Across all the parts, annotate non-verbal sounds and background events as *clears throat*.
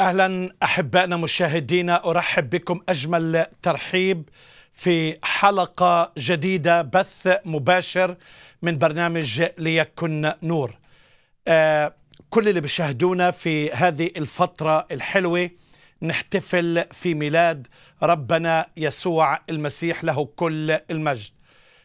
اهلا احبائنا مشاهدينا ارحب بكم اجمل ترحيب في حلقه جديده بث مباشر من برنامج ليكن نور. آه، كل اللي بيشاهدونا في هذه الفتره الحلوه نحتفل في ميلاد ربنا يسوع المسيح له كل المجد.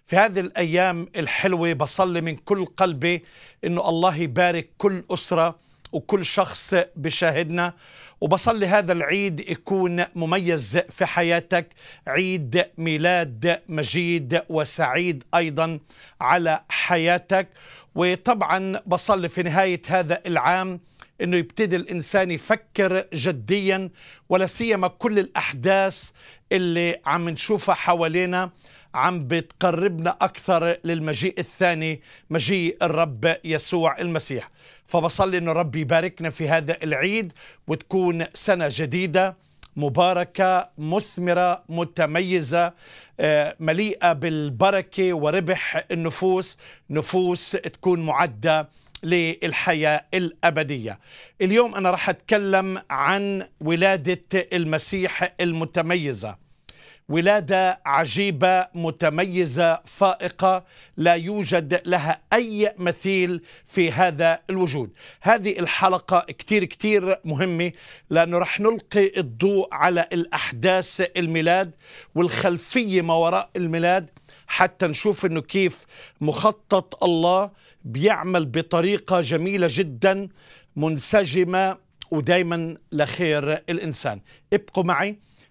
في هذه الايام الحلوه بصلي من كل قلبي انه الله يبارك كل اسره وكل شخص بيشاهدنا وبصلي هذا العيد يكون مميز في حياتك عيد ميلاد مجيد وسعيد أيضا على حياتك وطبعا بصلي في نهاية هذا العام انه يبتدي الانسان يفكر جديا ولا سيما كل الاحداث اللي عم نشوفها حوالينا عم بتقربنا أكثر للمجيء الثاني مجيء الرب يسوع المسيح فبصلي أنه ربي يباركنا في هذا العيد وتكون سنة جديدة مباركة مثمرة متميزة آه، مليئة بالبركة وربح النفوس نفوس تكون معدة للحياة الأبدية اليوم أنا راح أتكلم عن ولادة المسيح المتميزة ولاده عجيبه متميزه فائقه لا يوجد لها اي مثيل في هذا الوجود هذه الحلقه كتير كتير مهمه لانه رح نلقي الضوء على الاحداث الميلاد والخلفيه ما وراء الميلاد حتى نشوف انه كيف مخطط الله بيعمل بطريقه جميله جدا منسجمه ودائما لخير الانسان ابقوا معي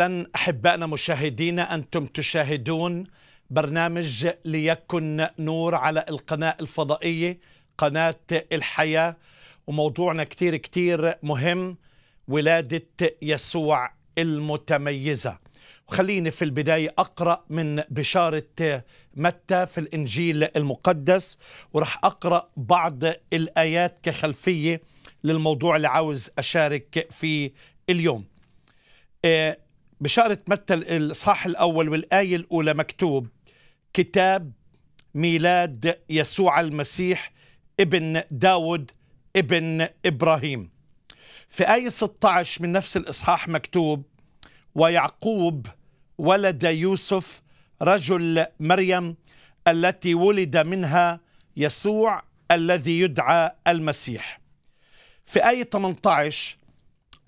اهلا احبائنا مشاهدينا انتم تشاهدون برنامج ليكن نور على القناه الفضائيه قناه الحياه وموضوعنا كتير كتير مهم ولاده يسوع المتميزه خليني في البدايه اقرا من بشاره متى في الانجيل المقدس وراح اقرا بعض الايات كخلفيه للموضوع اللي عاوز اشارك فيه اليوم آه، بشارة متى الإصحاح الأول والآية الأولى مكتوب كتاب ميلاد يسوع المسيح ابن داود ابن إبراهيم في آية 16 من نفس الإصحاح مكتوب ويعقوب ولد يوسف رجل مريم التي ولد منها يسوع الذي يدعى المسيح في آية 18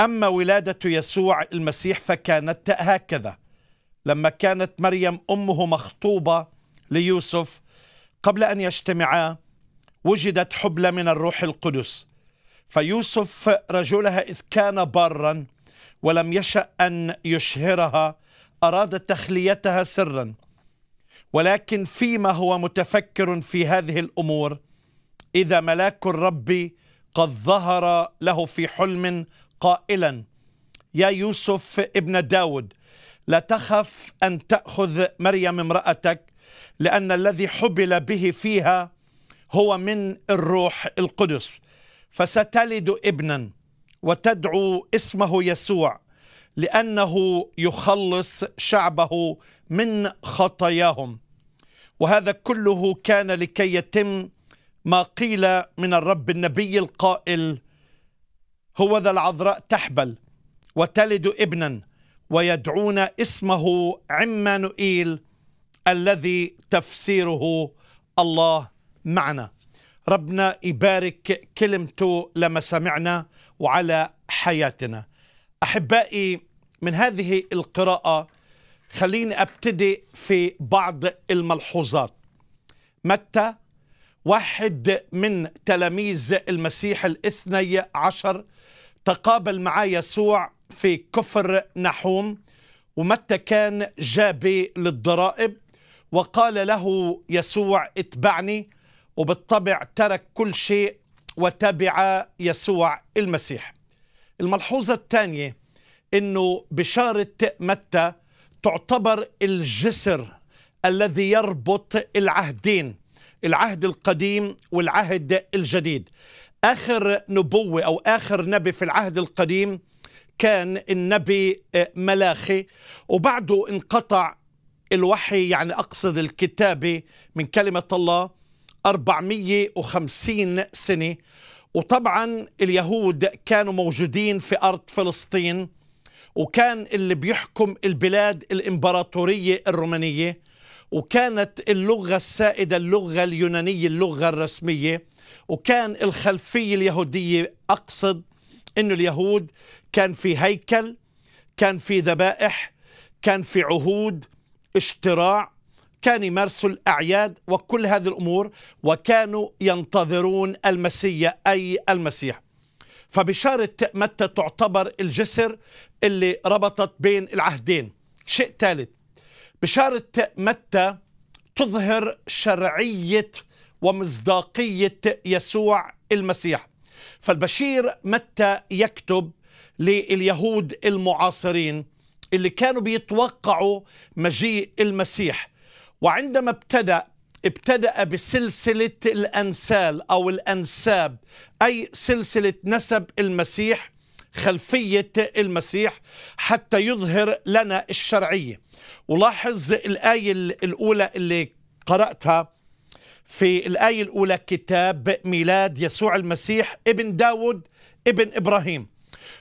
أما ولادة يسوع المسيح فكانت هكذا لما كانت مريم أمه مخطوبة ليوسف قبل أن يجتمعا وجدت حبلى من الروح القدس فيوسف رجلها إذ كان بارا ولم يشأ أن يشهرها أراد تخليتها سرا ولكن فيما هو متفكر في هذه الأمور إذا ملاك الرب قد ظهر له في حلم قائلا يا يوسف ابن داود لا تخف أن تأخذ مريم امرأتك لأن الذي حبل به فيها هو من الروح القدس فستلد ابنا وتدعو اسمه يسوع لأنه يخلص شعبه من خطاياهم وهذا كله كان لكي يتم ما قيل من الرب النبي القائل هو ذا العذراء تحبل وتلد ابنا ويدعون اسمه عمانوئيل الذي تفسيره الله معنا ربنا يبارك كلمته لما سمعنا وعلى حياتنا احبائي من هذه القراءه خليني ابتدي في بعض الملحوظات متى واحد من تلاميذ المسيح الاثني عشر تقابل مع يسوع في كفر نحوم ومتى كان جابي للضرائب وقال له يسوع اتبعني وبالطبع ترك كل شيء وتبع يسوع المسيح الملحوظة الثانية أنه بشارة متى تعتبر الجسر الذي يربط العهدين العهد القديم والعهد الجديد آخر نبوة أو آخر نبي في العهد القديم كان النبي آه، ملاخي وبعده انقطع الوحي يعني أقصد الكتابة من كلمة الله 450 سنة وطبعا اليهود كانوا موجودين في أرض فلسطين وكان اللي بيحكم البلاد الإمبراطورية الرومانية وكانت اللغة السائدة اللغة اليونانية اللغة الرسمية وكان الخلفية اليهودية أقصد أنه اليهود كان في هيكل كان في ذبائح كان في عهود اشتراع كان يمارسوا الأعياد وكل هذه الأمور وكانوا ينتظرون المسيا أي المسيح فبشارة متى تعتبر الجسر اللي ربطت بين العهدين شيء ثالث بشارة متى تظهر شرعية ومصداقية يسوع المسيح فالبشير متى يكتب لليهود المعاصرين اللي كانوا بيتوقعوا مجيء المسيح وعندما ابتدأ ابتدأ بسلسلة الأنسال أو الأنساب أي سلسلة نسب المسيح خلفية المسيح حتى يظهر لنا الشرعية ولاحظ الآية الأولى اللي قرأتها في الآية الأولى كتاب ميلاد يسوع المسيح ابن داود ابن إبراهيم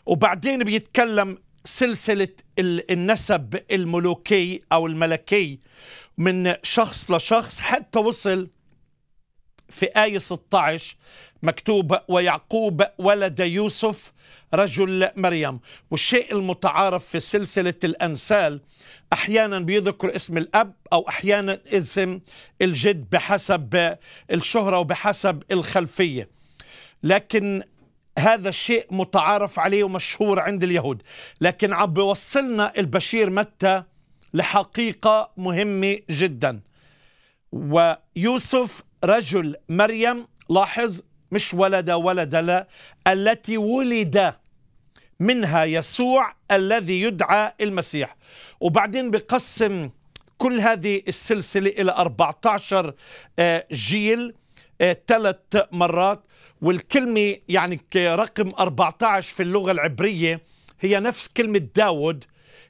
وبعدين بيتكلم سلسلة النسب الملوكي أو الملكي من شخص لشخص حتى وصل في آية 16 مكتوب ويعقوب ولد يوسف رجل مريم والشيء المتعارف في سلسلة الأنسال احيانا بيذكر اسم الاب او احيانا اسم الجد بحسب الشهره وبحسب الخلفيه لكن هذا الشيء متعارف عليه ومشهور عند اليهود لكن عم بوصلنا البشير متى لحقيقه مهمه جدا ويوسف رجل مريم لاحظ مش ولد ولد لا التي ولد منها يسوع الذي يدعى المسيح وبعدين بقسم كل هذه السلسلة إلى 14 آه، جيل ثلاث آه، مرات والكلمة يعني رقم 14 في اللغة العبرية هي نفس كلمة داود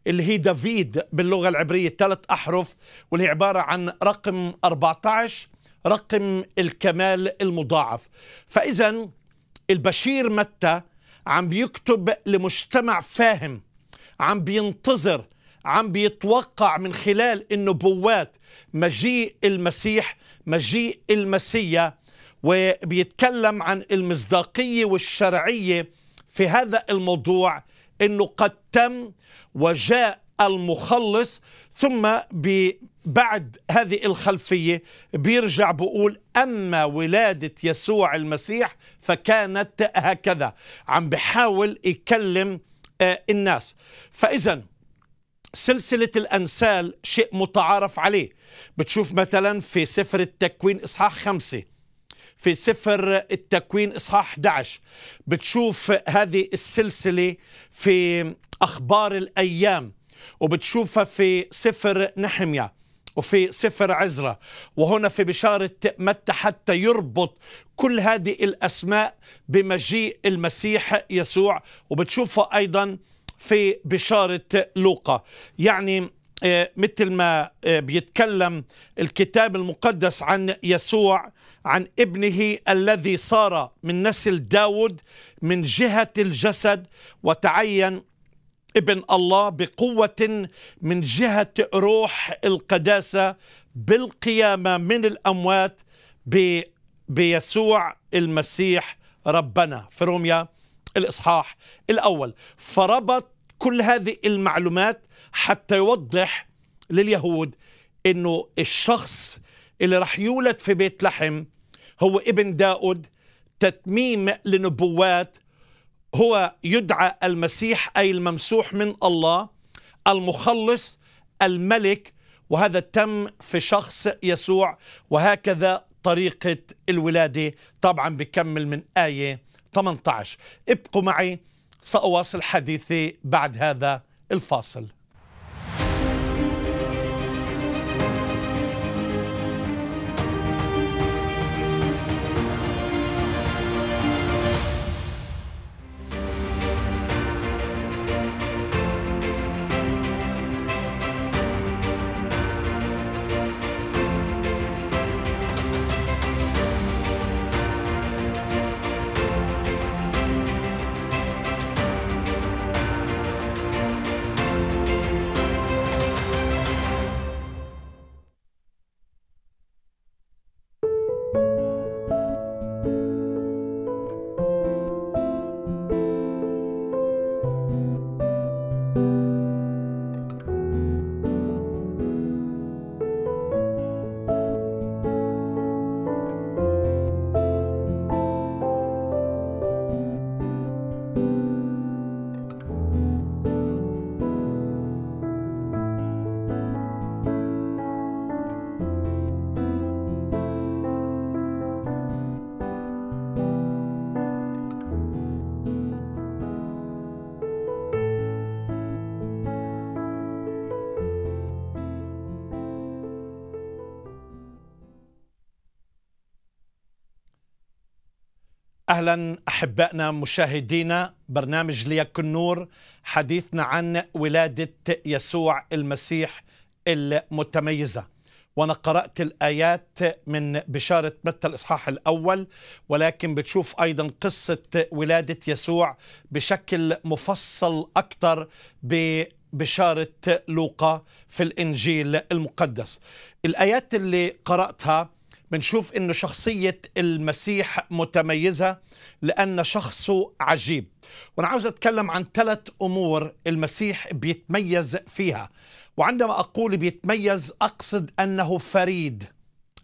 اللي هي دافيد باللغة العبرية ثلاث أحرف واللي هي عبارة عن رقم 14 رقم الكمال المضاعف فإذا البشير متى عم بيكتب لمجتمع فاهم عم بينتظر عم بيتوقع من خلال النبوات مجيء المسيح مجيء المسيا وبيتكلم عن المصداقية والشرعية في هذا الموضوع أنه قد تم وجاء المخلص ثم بعد هذه الخلفية بيرجع بقول أما ولادة يسوع المسيح فكانت هكذا عم بحاول يكلم آه، الناس فإذا سلسلة الأنسال شيء متعارف عليه بتشوف مثلا في سفر التكوين إصحاح خمسة في سفر التكوين إصحاح 11 بتشوف هذه السلسلة في أخبار الأيام وبتشوفها في سفر نحميا وفي سفر عزرة وهنا في بشارة متى حتى يربط كل هذه الأسماء بمجيء المسيح يسوع وبتشوفها أيضا في بشارة لوقا يعني آه، مثل ما آه، بيتكلم الكتاب المقدس عن يسوع عن ابنه الذي صار من نسل داود من جهة الجسد وتعين ابن الله بقوة من جهة روح القداسة بالقيامة من الأموات بيسوع المسيح ربنا في روميا الإصحاح الأول فربط كل هذه المعلومات حتى يوضح لليهود أنه الشخص اللي راح يولد في بيت لحم هو ابن داود تتميم لنبوات هو يدعى المسيح أي الممسوح من الله المخلص الملك وهذا تم في شخص يسوع وهكذا طريقة الولادة طبعا بكمل من آية 18 ابقوا معي سأواصل حديثي بعد هذا الفاصل اهلا احبائنا مشاهدينا برنامج ليكن نور حديثنا عن ولاده يسوع المسيح المتميزه وانا قرات الايات من بشاره متى الاصحاح الاول ولكن بتشوف ايضا قصه ولاده يسوع بشكل مفصل اكثر بشاره لوقا في الانجيل المقدس الايات اللي قراتها بنشوف انه شخصية المسيح متميزة لأن شخصه عجيب وأنا عاوز أتكلم عن ثلاث أمور المسيح بيتميز فيها وعندما أقول بيتميز أقصد أنه فريد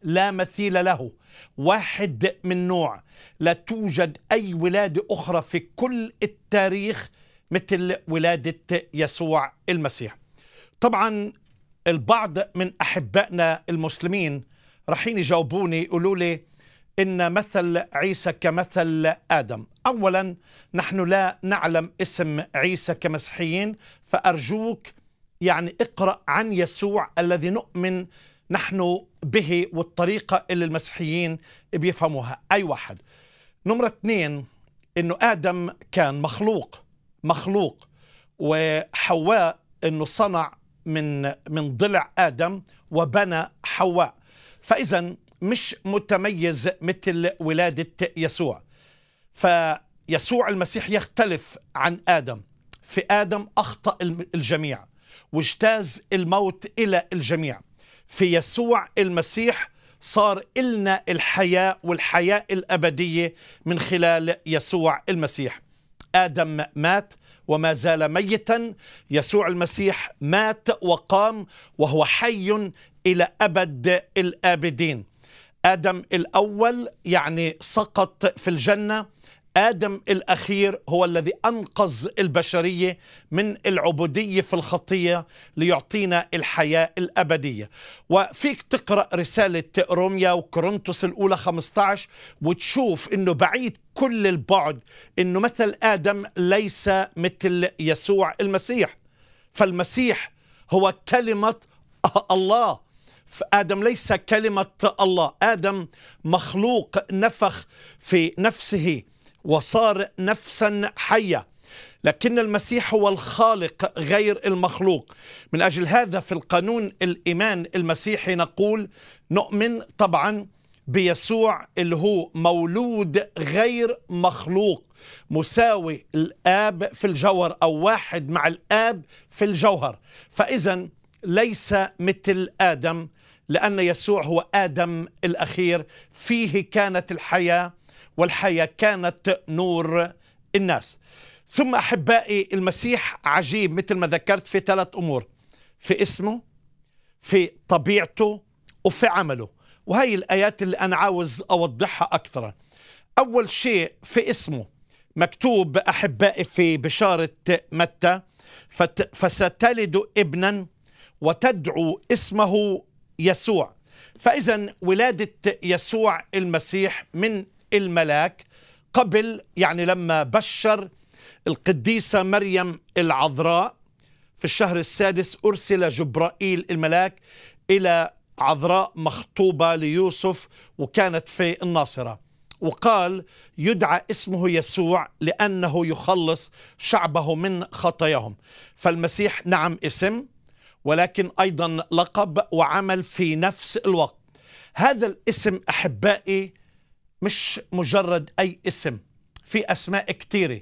لا مثيل له واحد من نوع لا توجد أي ولادة أخرى في كل التاريخ مثل ولادة يسوع المسيح طبعا البعض من أحبائنا المسلمين رحين يجاوبوني يقولوا لي ان مثل عيسى كمثل ادم اولا نحن لا نعلم اسم عيسى كمسيحيين فارجوك يعني اقرا عن يسوع الذي نؤمن نحن به والطريقه اللي المسيحيين بيفهموها اي واحد نمره اثنين انه ادم كان مخلوق مخلوق وحواء انه صنع من من ضلع ادم وبنى حواء فإذا مش متميز مثل ولادة يسوع فيسوع المسيح يختلف عن آدم في آدم أخطأ الجميع واجتاز الموت إلى الجميع في يسوع المسيح صار إلنا الحياة والحياة الأبدية من خلال يسوع المسيح آدم مات وما زال ميتا يسوع المسيح مات وقام وهو حي إلى أبد الآبدين آدم الأول يعني سقط في الجنة آدم الأخير هو الذي أنقذ البشرية من العبودية في الخطية ليعطينا الحياة الأبدية وفيك تقرأ رسالة روميا وكورنثوس الأولى 15 وتشوف أنه بعيد كل البعد أنه مثل آدم ليس مثل يسوع المسيح فالمسيح هو كلمة الله فآدم ليس كلمة الله آدم مخلوق نفخ في نفسه وصار نفسا حية لكن المسيح هو الخالق غير المخلوق من أجل هذا في القانون الإيمان المسيحي نقول نؤمن طبعا بيسوع اللي هو مولود غير مخلوق مساوي الآب في الجوهر أو واحد مع الآب في الجوهر فإذا ليس مثل آدم لأن يسوع هو آدم الأخير فيه كانت الحياة والحياة كانت نور الناس ثم أحبائي المسيح عجيب مثل ما ذكرت في ثلاث أمور في اسمه في طبيعته وفي عمله وهي الآيات اللي أنا عاوز أوضحها أكثر أول شيء في اسمه مكتوب أحبائي في بشارة متى فستلد ابنا وتدعو اسمه يسوع فإذا ولادة يسوع المسيح من الملاك قبل يعني لما بشر القديسة مريم العذراء في الشهر السادس أرسل جبرائيل الملاك إلى عذراء مخطوبة ليوسف وكانت في الناصرة وقال يدعى اسمه يسوع لأنه يخلص شعبه من خطاياهم فالمسيح نعم اسم ولكن أيضا لقب وعمل في نفس الوقت هذا الاسم أحبائي مش مجرد أي اسم في أسماء كثيرة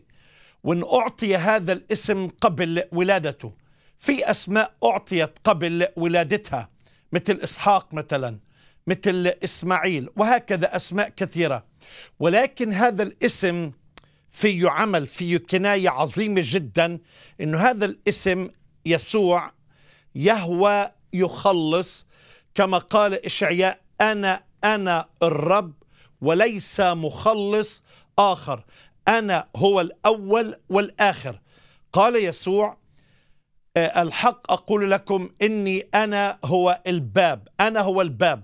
وإن أعطي هذا الاسم قبل ولادته في أسماء أعطيت قبل ولادتها مثل إسحاق مثلا مثل إسماعيل وهكذا أسماء كثيرة ولكن هذا الاسم فيه عمل فيه كناية عظيمة جدا أنه هذا الاسم يسوع يهوى يخلص كما قال إشعياء أنا أنا الرب وليس مخلص آخر أنا هو الأول والآخر قال يسوع آه، الحق أقول لكم إني أنا هو الباب أنا هو الباب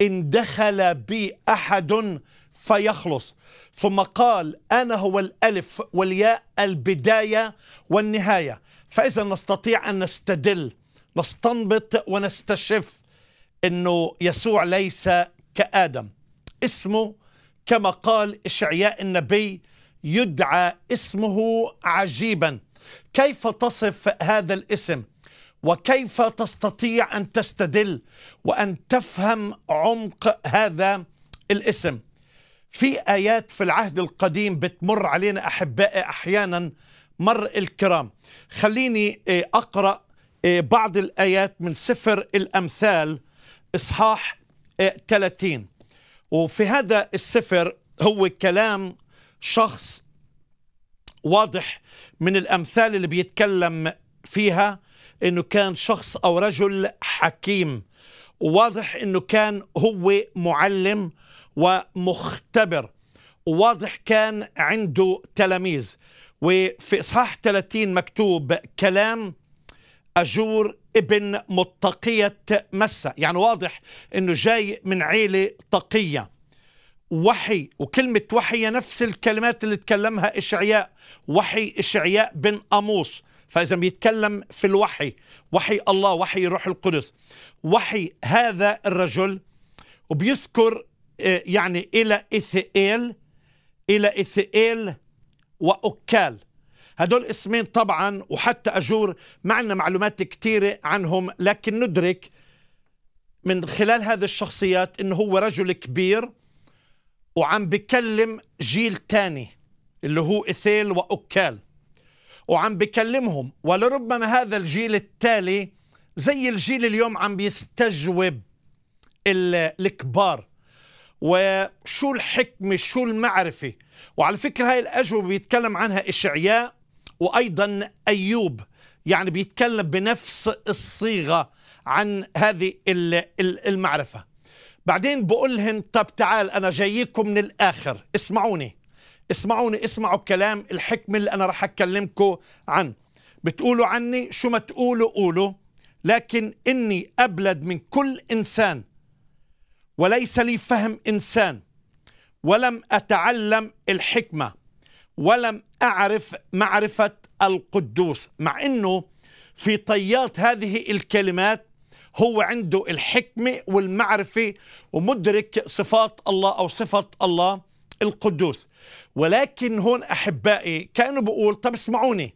إن دخل بي أحد فيخلص ثم قال أنا هو الألف والياء البداية والنهاية فإذا نستطيع أن نستدل نستنبط ونستشف انه يسوع ليس كادم اسمه كما قال اشعياء النبي يدعى اسمه عجيبا كيف تصف هذا الاسم وكيف تستطيع ان تستدل وان تفهم عمق هذا الاسم في ايات في العهد القديم بتمر علينا احبائي احيانا مر الكرام خليني آه، اقرا إيه، بعض الآيات من سفر الأمثال إصحاح 30 إيه، وفي هذا السفر هو كلام شخص واضح من الأمثال اللي بيتكلم فيها أنه كان شخص أو رجل حكيم واضح أنه كان هو معلم ومختبر واضح كان عنده تلاميذ وفي إصحاح 30 مكتوب كلام أجور ابن متقية مسة يعني واضح أنه جاي من عيلة تقية وحي وكلمة وحي نفس الكلمات اللي تكلمها إشعياء وحي إشعياء بن أموس فإذا بيتكلم في الوحي وحي الله وحي روح القدس وحي هذا الرجل وبيذكر آه، يعني إلى إثئيل إلى إثئيل وأكال هدول اسمين طبعا وحتى أجور ما عندنا معلومات كثيرة عنهم لكن ندرك من خلال هذه الشخصيات انه هو رجل كبير وعم بكلم جيل تاني اللي هو إثيل وأكال وعم بكلمهم ولربما هذا الجيل التالي زي الجيل اليوم عم بيستجوب الكبار وشو الحكمة شو المعرفة وعلى فكرة هاي الأجوبة بيتكلم عنها إشعياء وأيضا أيوب يعني بيتكلم بنفس الصيغة عن هذه المعرفة بعدين بقول لهم طب تعال أنا جايكم من الآخر اسمعوني اسمعوني اسمعوا كلام الحكم اللي أنا رح اكلمكم عنه بتقولوا عني شو ما تقولوا قولوا لكن إني أبلد من كل إنسان وليس لي فهم إنسان ولم أتعلم الحكمة ولم أعرف معرفة القدوس مع أنه في طيات هذه الكلمات هو عنده الحكمة والمعرفة ومدرك صفات الله أو صفة الله القدوس ولكن هون أحبائي كأنه بقول طب اسمعوني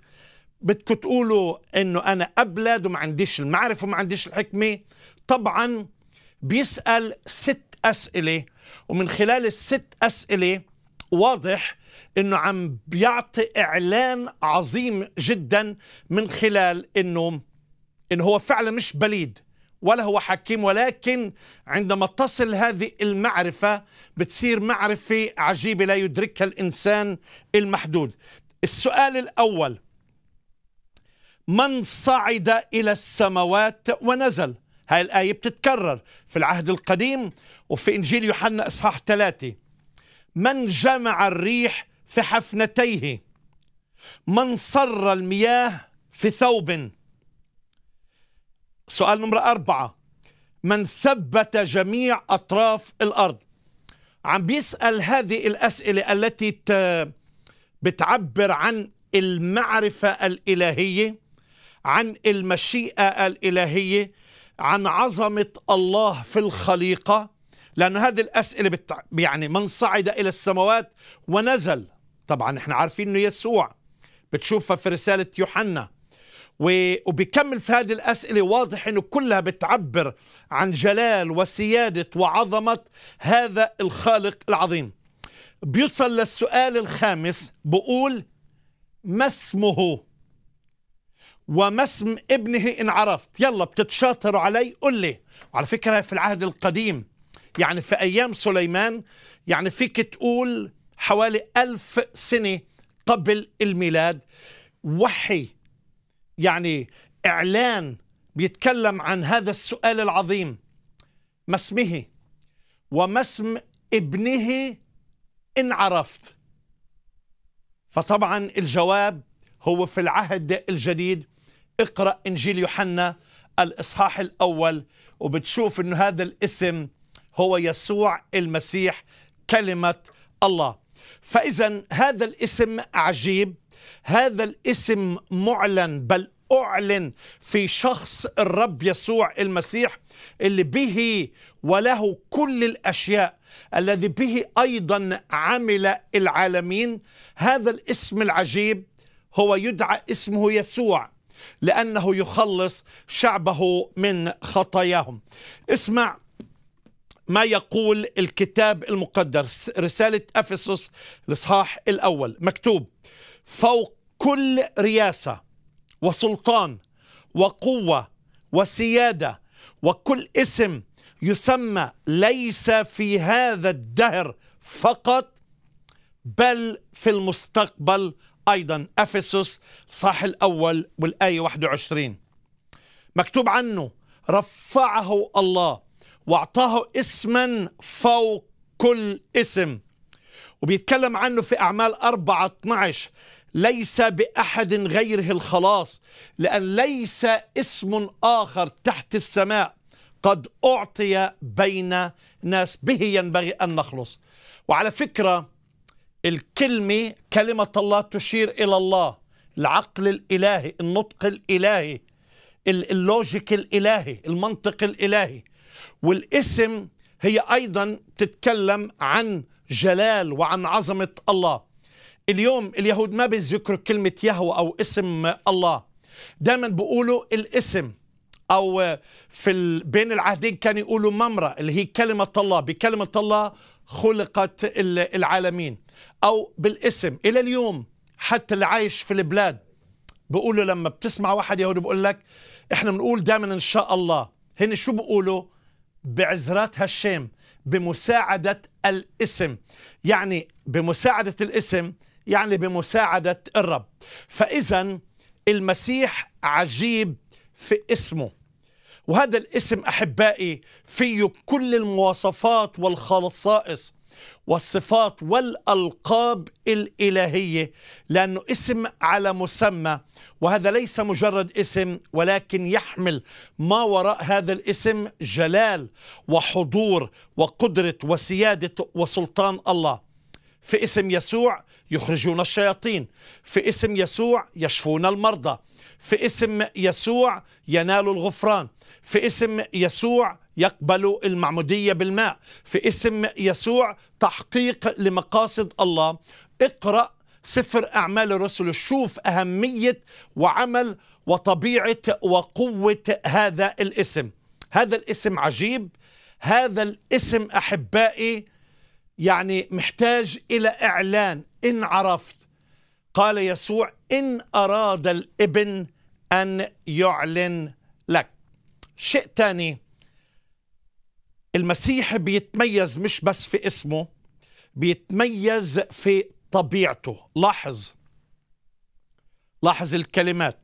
بدكم تقولوا أنه أنا أبلد وما عنديش المعرفة وما عنديش الحكمة طبعا بيسأل ست أسئلة ومن خلال الست أسئلة واضح انه عم بيعطي اعلان عظيم جدا من خلال انه انه هو فعلا مش بليد ولا هو حكيم ولكن عندما تصل هذه المعرفه بتصير معرفه عجيبه لا يدركها الانسان المحدود. السؤال الاول من صعد الى السماوات ونزل؟ هاي الآية بتتكرر في العهد القديم وفي إنجيل يوحنا إصحاح ثلاثة من جمع الريح في حفنتيه من صر المياه في ثوب سؤال نمرة أربعة من ثبت جميع أطراف الأرض عم بيسأل هذه الأسئلة التي بتعبر عن المعرفة الإلهية عن المشيئة الإلهية عن عظمة الله في الخليقة لأن هذه الأسئلة بتع... يعني من صعد إلى السماوات ونزل طبعا احنا عارفين انه يسوع بتشوفها في رسالة يوحنا وبيكمل في هذه الأسئلة واضح أنه كلها بتعبر عن جلال وسيادة وعظمة هذا الخالق العظيم بيوصل للسؤال الخامس بقول ما اسمه وما اسم ابنه إن عرفت يلا بتتشاطر علي قل لي على فكرة في العهد القديم يعني في أيام سليمان يعني فيك تقول حوالي ألف سنة قبل الميلاد وحي يعني إعلان بيتكلم عن هذا السؤال العظيم ما اسمه وما اسم ابنه إن عرفت فطبعا الجواب هو في العهد الجديد اقرأ إنجيل يوحنا الإصحاح الأول وبتشوف أن هذا الاسم هو يسوع المسيح كلمة الله فإذا هذا الاسم عجيب هذا الاسم معلن بل أعلن في شخص الرب يسوع المسيح اللي به وله كل الأشياء الذي به أيضا عمل العالمين هذا الاسم العجيب هو يدعى اسمه يسوع لأنه يخلص شعبه من خطاياهم اسمع ما يقول الكتاب المقدس رسالة أفسس الإصحاح الأول مكتوب فوق كل رياسة وسلطان وقوة وسيادة وكل اسم يسمى ليس في هذا الدهر فقط بل في المستقبل أيضا أفسس صح الأول والآية 21 مكتوب عنه رفعه الله واعطاه اسما فوق كل اسم وبيتكلم عنه في أعمال 4 12 ليس بأحد غيره الخلاص لأن ليس اسم آخر تحت السماء قد أعطي بين ناس به ينبغي أن نخلص وعلى فكرة الكلمة كلمة الله تشير إلى الله العقل الإلهي النطق الإلهي اللوجيك الإلهي المنطق الإلهي والاسم هي أيضا تتكلم عن جلال وعن عظمة الله اليوم اليهود ما بيذكروا كلمة يهوى أو اسم الله دائما بيقولوا الاسم أو في ال... بين العهدين كان يقولوا ممرة اللي هي كلمة الله بكلمة الله خلقت العالمين أو بالاسم إلى اليوم حتى اللي عايش في البلاد بيقولوا لما بتسمع واحد يهودي بيقول لك احنا بنقول دائما ان شاء الله هن شو بيقولوا بعزرات هالشيم بمساعدة الاسم يعني بمساعدة الاسم يعني بمساعدة الرب فإذا المسيح عجيب في اسمه وهذا الاسم أحبائي فيه كل المواصفات والخصائص والصفات والألقاب الإلهية لأنه اسم على مسمى وهذا ليس مجرد اسم ولكن يحمل ما وراء هذا الاسم جلال وحضور وقدرة وسيادة وسلطان الله في اسم يسوع يخرجون الشياطين في اسم يسوع يشفون المرضى في اسم يسوع ينال الغفران في اسم يسوع يقبلوا المعمودية بالماء في اسم يسوع تحقيق لمقاصد الله اقرأ سفر أعمال الرسل شوف أهمية وعمل وطبيعة وقوة هذا الاسم هذا الاسم عجيب هذا الاسم أحبائي يعني محتاج إلى إعلان إن عرفت قال يسوع إن أراد الابن أن يعلن لك شيء ثاني المسيح بيتميز مش بس في اسمه بيتميز في طبيعته لاحظ لاحظ الكلمات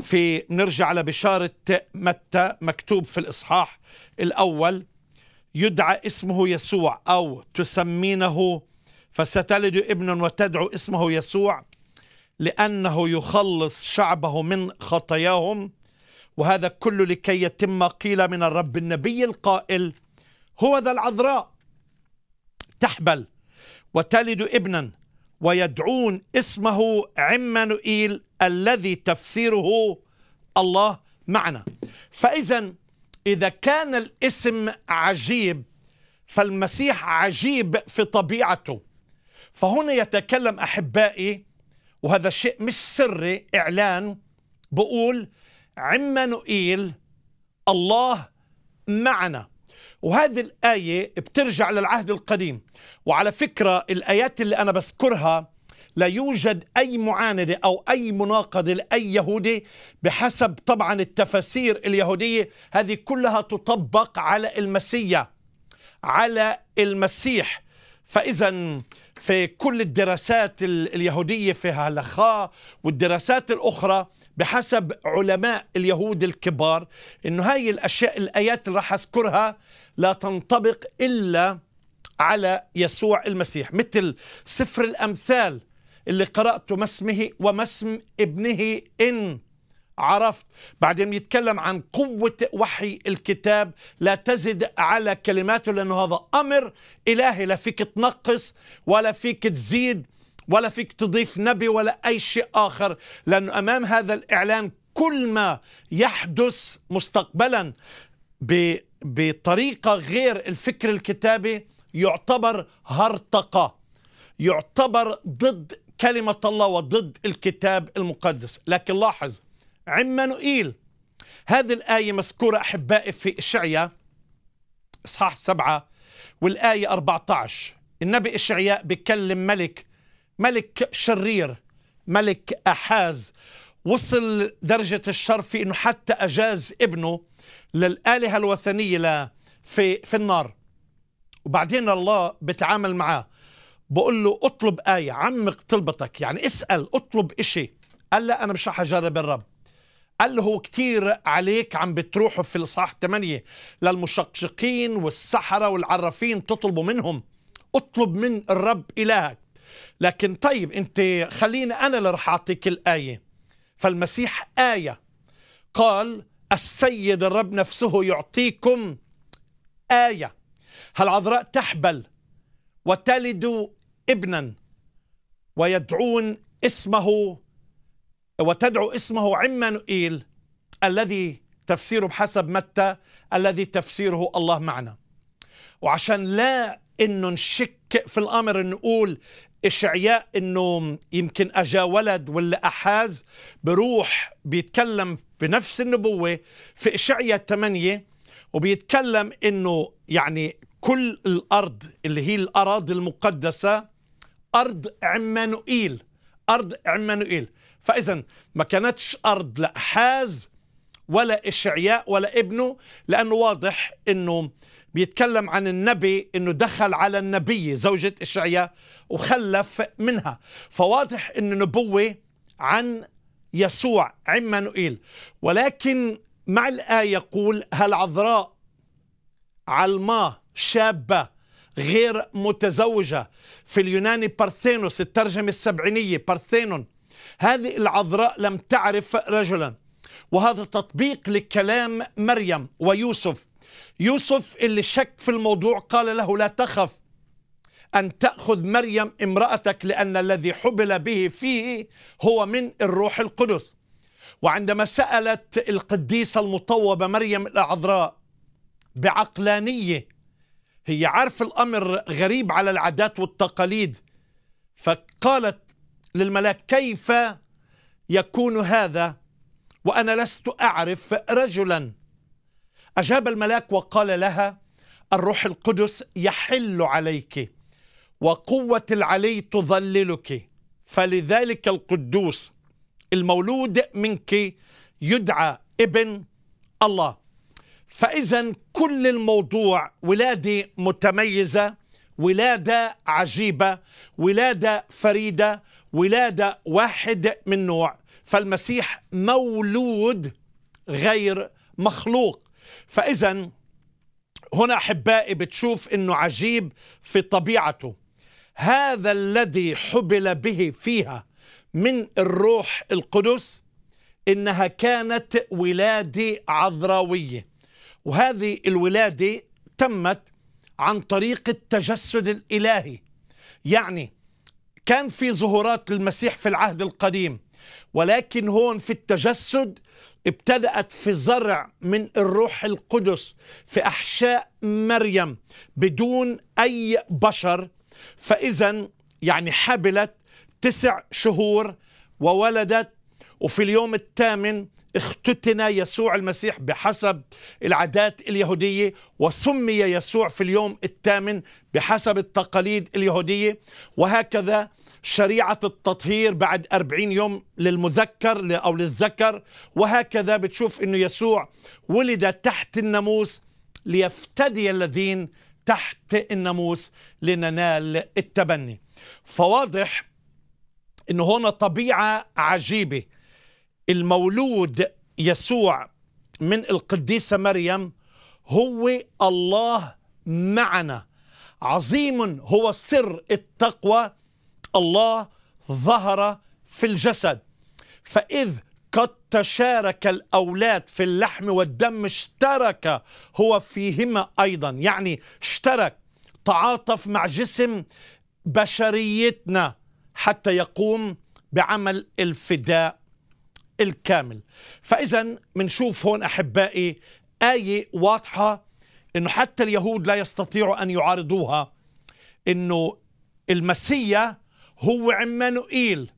في نرجع على بشارة متى مكتوب في الإصحاح الأول يدعى اسمه يسوع أو تسمينه فستلد ابن وتدعو اسمه يسوع لأنه يخلص شعبه من خطاياهم وهذا كله لكي يتم قيل من الرب النبي القائل هو ذا العذراء تحبل وتلد ابنا ويدعون اسمه عمانوئيل الذي تفسيره الله معنا فإذا إذا كان الاسم عجيب فالمسيح عجيب في طبيعته فهنا يتكلم أحبائي وهذا شيء مش سري إعلان بقول عمانوئيل الله معنا وهذه الآية بترجع للعهد القديم وعلى فكرة الآيات اللي أنا بذكرها لا يوجد أي معاندة أو أي مناقضة لأي يهودي بحسب طبعا التفاسير اليهودية هذه كلها تطبق على المسيا على المسيح فإذا في كل الدراسات اليهودية في هلخاء والدراسات الأخرى بحسب علماء اليهود الكبار انه هاي الاشياء الايات اللي راح اذكرها لا تنطبق إلا على يسوع المسيح مثل سفر الأمثال اللي قرأته ما اسمه وما اسم ابنه إن عرفت بعدين يتكلم عن قوة وحي الكتاب لا تزد على كلماته لأنه هذا أمر إلهي لا فيك تنقص ولا فيك تزيد ولا فيك تضيف نبي ولا أي شيء آخر لأنه أمام هذا الإعلان كل ما يحدث مستقبلا ب بطريقة غير الفكر الكتابي يعتبر هرطقة يعتبر ضد كلمة الله وضد الكتاب المقدس لكن لاحظ عمانوئيل هذه الآية مذكورة أحبائي في إشعياء إصحاح سبعة والآية 14 النبي إشعياء بيكلم ملك ملك شرير ملك أحاز وصل درجة الشر في أنه حتى أجاز ابنه للآلهة الوثنية في, في النار وبعدين الله بتعامل معاه بقول له اطلب آية عمق طلبتك يعني اسأل اطلب إشي قال لا أنا مش رح أجرب الرب قال له هو كتير عليك عم بتروحوا في الإصحاح الثمانية للمشقشقين والسحرة والعرافين تطلبوا منهم اطلب من الرب إلهك لكن طيب أنت خليني أنا اللي رح أعطيك الآية فالمسيح آية قال السيد الرب نفسه يعطيكم آية هالعذراء تحبل وتلد ابنا ويدعون اسمه وتدعو اسمه عمانوئيل الذي تفسيره بحسب متى الذي تفسيره الله معنا وعشان لا انه نشك في الامر نقول إشعياء إنه يمكن أجا ولد ولا أحاز بروح بيتكلم بنفس النبوة في إشعياء 8 وبيتكلم إنه يعني كل الأرض اللي هي الأراضي المقدسة أرض عمانوئيل أرض عمانوئيل فإذا ما كانتش أرض لأحاز ولا إشعياء ولا ابنه لأنه واضح أنه بيتكلم عن النبي انه دخل على النبي زوجة اشعياء وخلف منها فواضح انه نبوة عن يسوع عمانوئيل ولكن مع الآية يقول هل عذراء علماء شابة غير متزوجة في اليوناني بارثينوس الترجمة السبعينية بارثينون هذه العذراء لم تعرف رجلا وهذا تطبيق لكلام مريم ويوسف يوسف اللي شك في الموضوع قال له لا تخف أن تأخذ مريم امرأتك لأن الذي حبل به فيه هو من الروح القدس وعندما سألت القديسة المطوبة مريم العذراء بعقلانية هي عارف الأمر غريب على العادات والتقاليد فقالت للملاك كيف يكون هذا وأنا لست أعرف رجلاً أجاب الملاك وقال لها الروح القدس يحل عليك وقوة العلي تظللك فلذلك القدوس المولود منك يدعى ابن الله فإذا كل الموضوع ولادة متميزة ولادة عجيبة ولادة فريدة ولادة واحد من نوع فالمسيح مولود غير مخلوق فإذا هنا أحبائي بتشوف أنه عجيب في طبيعته هذا الذي حبل به فيها من الروح القدس إنها كانت ولادة عذراوية وهذه الولادة تمت عن طريق التجسد الإلهي يعني كان في ظهورات للمسيح في العهد القديم ولكن هون في التجسد ابتدأت في زرع من الروح القدس في أحشاء مريم بدون أي بشر فإذا يعني حبلت تسع شهور وولدت وفي اليوم الثامن اختتن يسوع المسيح بحسب العادات اليهودية وسمي يسوع في اليوم الثامن بحسب التقاليد اليهودية وهكذا شريعة التطهير بعد أربعين يوم للمذكر أو للذكر وهكذا بتشوف أنه يسوع ولد تحت الناموس ليفتدي الذين تحت الناموس لننال التبني فواضح أنه هنا طبيعة عجيبة المولود يسوع من القديسة مريم هو الله معنا عظيم هو سر التقوى الله ظهر في الجسد فإذ قد تشارك الأولاد في اللحم والدم اشترك هو فيهما أيضا يعني اشترك تعاطف مع جسم بشريتنا حتى يقوم بعمل الفداء الكامل فإذا منشوف هون أحبائي آية واضحة أنه حتى اليهود لا يستطيعوا أن يعارضوها أنه المسيا هو عمانوئيل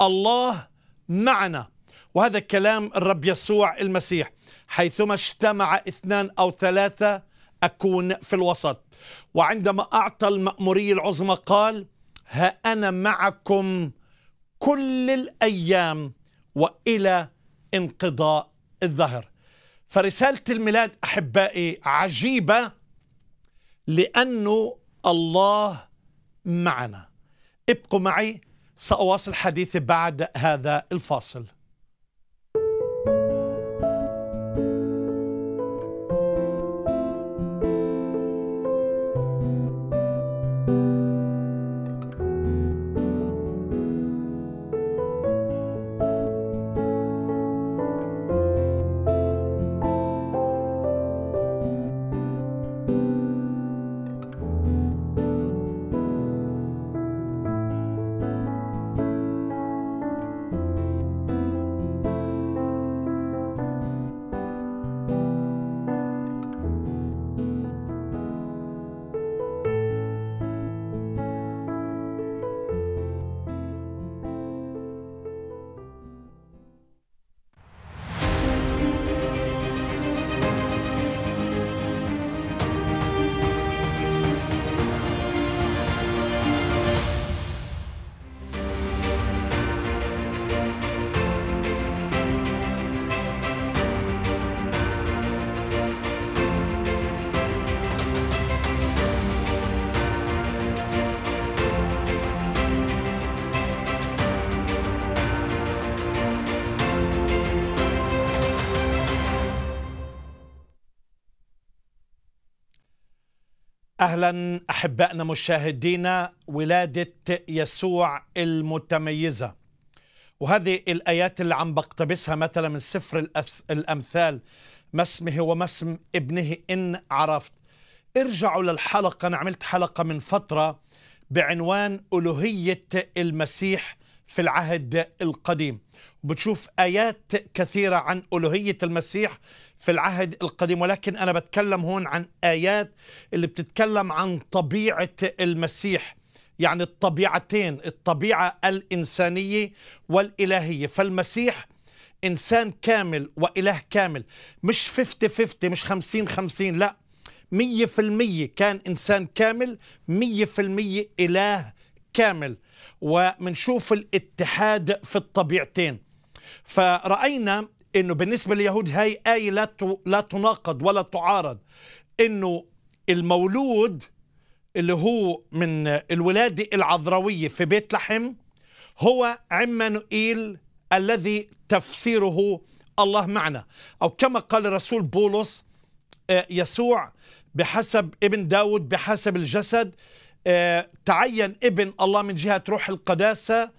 الله معنا وهذا كلام الرب يسوع المسيح حيثما اجتمع اثنان أو ثلاثة أكون في الوسط وعندما أعطى المأمورية العظمى قال ها أنا معكم كل الأيام وإلى انقضاء الظهر فرسالة الميلاد أحبائي عجيبة لأنه الله معنا ابقوا معي سأواصل حديثي بعد هذا الفاصل اهلا احبائنا مشاهدينا ولاده يسوع المتميزه وهذه الايات اللي عم بقتبسها مثلا من سفر الامثال ما اسمه وما اسم ابنه ان عرفت ارجعوا للحلقه انا عملت حلقه من فتره بعنوان الوهيه المسيح في العهد القديم وبتشوف آيات كثيرة عن ألوهية المسيح في العهد القديم ولكن أنا بتكلم هون عن آيات اللي بتتكلم عن طبيعة المسيح يعني الطبيعتين الطبيعة الإنسانية والإلهية فالمسيح إنسان كامل وإله كامل مش 50-50 مش 50-50 لا 100% كان إنسان كامل 100% إله كامل ومنشوف الاتحاد في الطبيعتين فرأينا انه بالنسبه لليهود هاي ايه لا لا تناقض ولا تعارض انه المولود اللي هو من الولاده العذراويه في بيت لحم هو عمانوئيل الذي تفسيره الله معنا او كما قال الرسول بولس آه، يسوع بحسب ابن داود بحسب الجسد آه، تعين ابن الله من جهه روح القداسه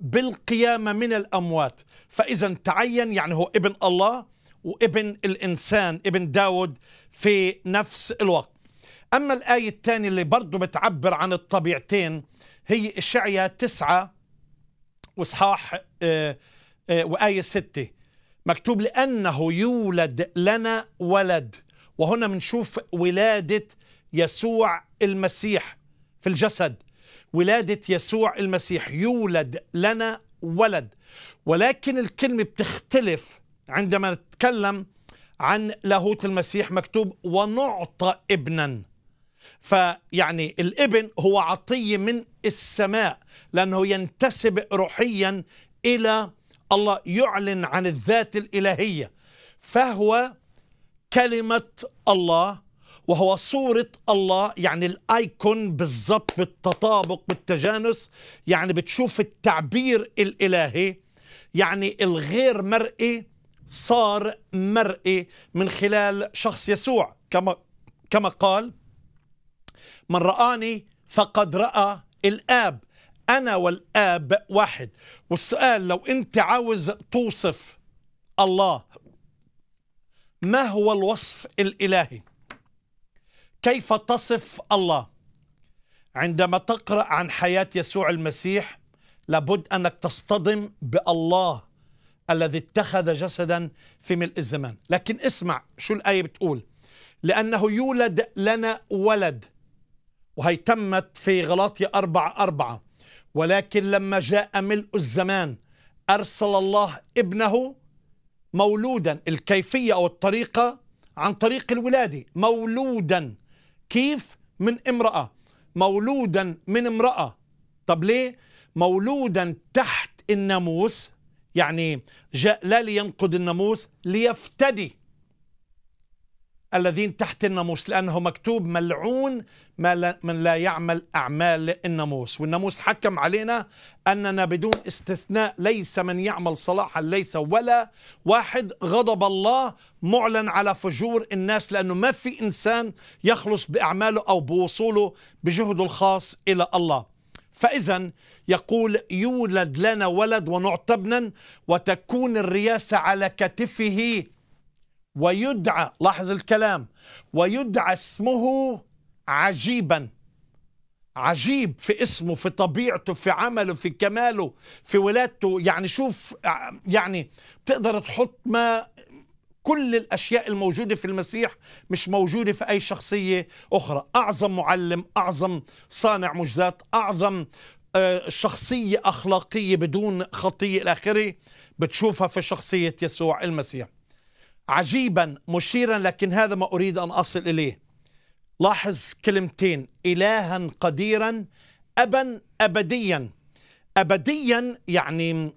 بالقيامة من الأموات فإذا تعين يعني هو ابن الله وابن الإنسان ابن داود في نفس الوقت أما الآية الثانية اللي برضو بتعبر عن الطبيعتين هي إشعيا تسعة وإصحاح آه، آه، وآية ستة مكتوب لأنه يولد لنا ولد وهنا بنشوف ولادة يسوع المسيح في الجسد ولاده يسوع المسيح يولد لنا ولد ولكن الكلمه بتختلف عندما نتكلم عن لاهوت المسيح مكتوب ونعطى ابنا فيعني الابن هو عطيه من السماء لانه ينتسب روحيا الى الله يعلن عن الذات الالهيه فهو كلمه الله وهو صورة الله يعني الآيكون بالضبط بالتطابق بالتجانس يعني بتشوف التعبير الإلهي يعني الغير مرئي صار مرئي من خلال شخص يسوع كما كما قال من رآني فقد رأى الآب أنا والآب واحد والسؤال لو أنت عاوز توصف الله ما هو الوصف الإلهي كيف تصف الله عندما تقرا عن حياه يسوع المسيح لابد انك تصطدم بالله الذي اتخذ جسدا في ملء الزمان لكن اسمع شو الايه بتقول لانه يولد لنا ولد وهي تمت في غلاطية أربعة أربعة ولكن لما جاء ملء الزمان أرسل الله ابنه مولودا الكيفية أو الطريقة عن طريق الولادة مولودا كيف من امرأة مولودا من امرأة طب ليه مولودا تحت الناموس يعني جاء لا لينقض الناموس ليفتدي الذين تحت الناموس لأنه مكتوب ملعون ما من لا يعمل أعمال الناموس والناموس حكم علينا أننا بدون استثناء ليس من يعمل صلاحا ليس ولا واحد غضب الله معلن على فجور الناس لأنه ما في إنسان يخلص بأعماله أو بوصوله بجهده الخاص إلى الله فإذا يقول يولد لنا ولد ونعتبنا وتكون الرياسة على كتفه ويدعى لاحظ الكلام ويدعى اسمه عجيبا عجيب في اسمه في طبيعته في عمله في كماله في ولادته يعني شوف آه، يعني بتقدر تحط ما كل الاشياء الموجوده في المسيح مش موجوده في اي شخصيه اخرى اعظم معلم اعظم صانع معجزات اعظم آه، شخصيه اخلاقيه بدون خطيه الى اخره بتشوفها في شخصيه يسوع المسيح عجيبا مشيرا لكن هذا ما أريد أن أصل إليه لاحظ كلمتين إلها قديرا أبا أبديا أبديا يعني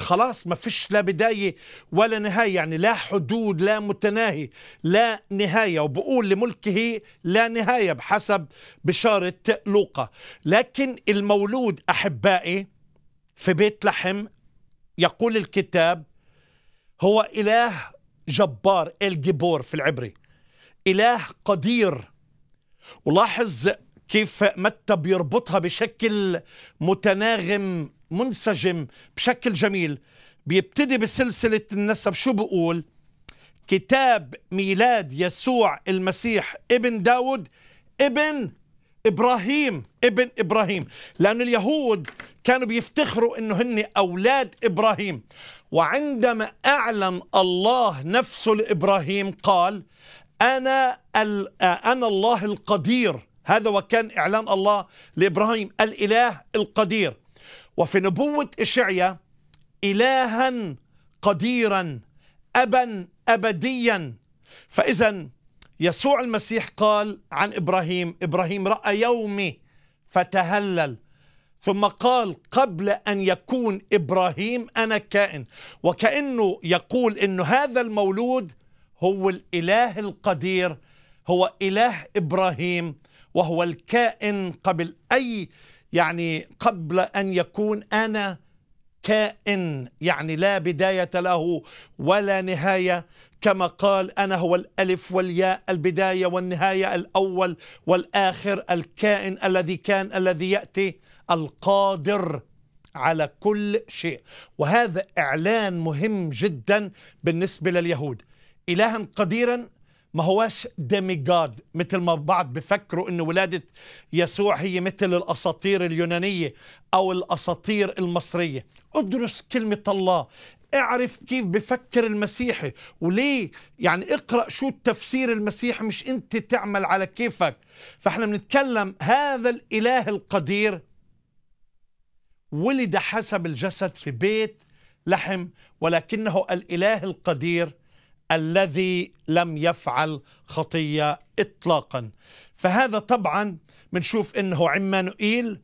خلاص ما فيش لا بداية ولا نهاية يعني لا حدود لا متناهي لا نهاية وبقول لملكه لا نهاية بحسب بشارة لوقا لكن المولود أحبائي في بيت لحم يقول الكتاب هو إله جبار الجبور في العبري إله قدير ولاحظ كيف متى بيربطها بشكل متناغم منسجم بشكل جميل بيبتدي بسلسلة النسب شو بقول كتاب ميلاد يسوع المسيح ابن داود ابن إبراهيم ابن إبراهيم لأن اليهود كانوا بيفتخروا أنه هن أولاد إبراهيم وعندما أعلن الله نفسه لإبراهيم قال أنا, أنا الله القدير هذا وكان إعلان الله لإبراهيم الإله القدير وفي نبوة إشعيا إلها قديرا أبا أبديا فإذا يسوع المسيح قال عن إبراهيم إبراهيم رأى يومي فتهلل ثم قال قبل أن يكون إبراهيم أنا كائن وكأنه يقول أن هذا المولود هو الإله القدير هو إله إبراهيم وهو الكائن قبل أي يعني قبل أن يكون أنا كائن يعني لا بداية له ولا نهاية كما قال أنا هو الألف والياء البداية والنهاية الأول والآخر الكائن الذي كان الذي يأتي القادر على كل شيء وهذا إعلان مهم جدا بالنسبة لليهود إلها قديرا ما هواش ديميجاد مثل ما بعض بفكروا أن ولادة يسوع هي مثل الأساطير اليونانية أو الأساطير المصرية ادرس كلمة الله اعرف كيف بفكر المسيحي وليه يعني اقرأ شو التفسير المسيحي مش انت تعمل على كيفك فاحنا بنتكلم هذا الإله القدير ولد حسب الجسد في بيت لحم ولكنه الاله القدير الذي لم يفعل خطيه اطلاقا فهذا طبعا بنشوف انه عمانوئيل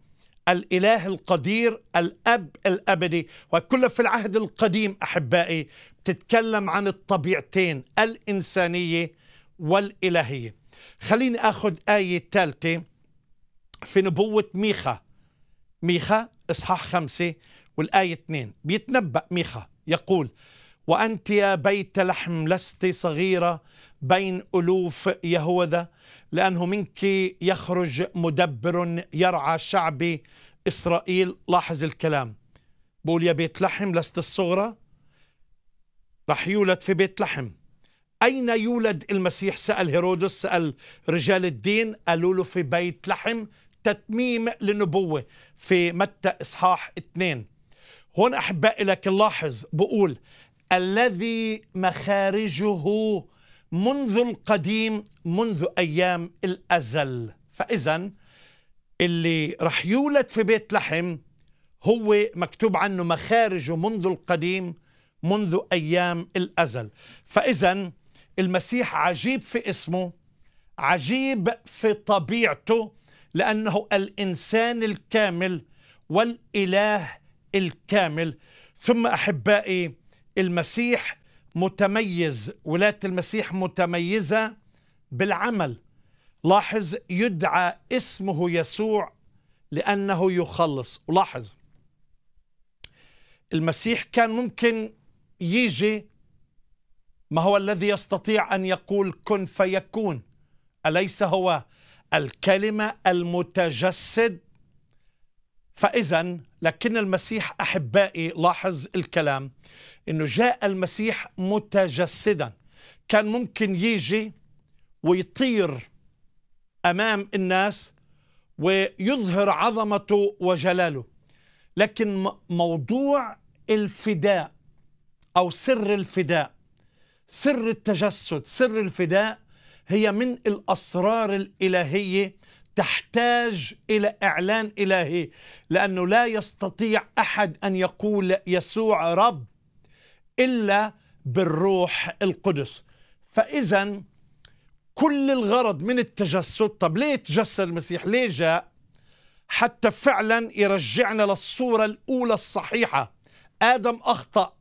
الاله القدير الاب الابدي وكل في العهد القديم احبائي بتتكلم عن الطبيعتين الانسانيه والالهيه خليني اخذ ايه ثالثه في نبوه ميخا ميخا إصحاح خمسة والآية اثنين بيتنبأ ميخا يقول وأنت يا بيت لحم لست صغيرة بين ألوف يهوذا لأنه منك يخرج مدبر يرعى شعبي إسرائيل لاحظ الكلام بقول يا بيت لحم لست الصغرى رح يولد في بيت لحم أين يولد المسيح سأل هيرودس سأل رجال الدين قالوا له في بيت لحم تتميم للنبوة في متى إصحاح 2 هون أحبائي لك لاحظ بقول الذي مخارجه منذ القديم منذ أيام الأزل فإذا اللي رح يولد في بيت لحم هو مكتوب عنه مخارجه منذ القديم منذ أيام الأزل فإذا المسيح عجيب في اسمه عجيب في طبيعته لأنه الإنسان الكامل والإله الكامل ثم أحبائي المسيح متميز ولاية المسيح متميزة بالعمل لاحظ يدعى اسمه يسوع لأنه يخلص ولاحظ المسيح كان ممكن يجي ما هو الذي يستطيع أن يقول كن فيكون أليس هو الكلمة المتجسد فإذا لكن المسيح أحبائي لاحظ الكلام أنه جاء المسيح متجسدا كان ممكن يجي ويطير أمام الناس ويظهر عظمته وجلاله لكن موضوع الفداء أو سر الفداء سر التجسد سر الفداء هي من الأسرار الإلهية تحتاج إلى إعلان إلهي لأنه لا يستطيع أحد أن يقول يسوع رب إلا بالروح القدس فإذا كل الغرض من التجسد طب ليه تجسد المسيح ليه جاء حتى فعلا يرجعنا للصورة الأولى الصحيحة آدم أخطأ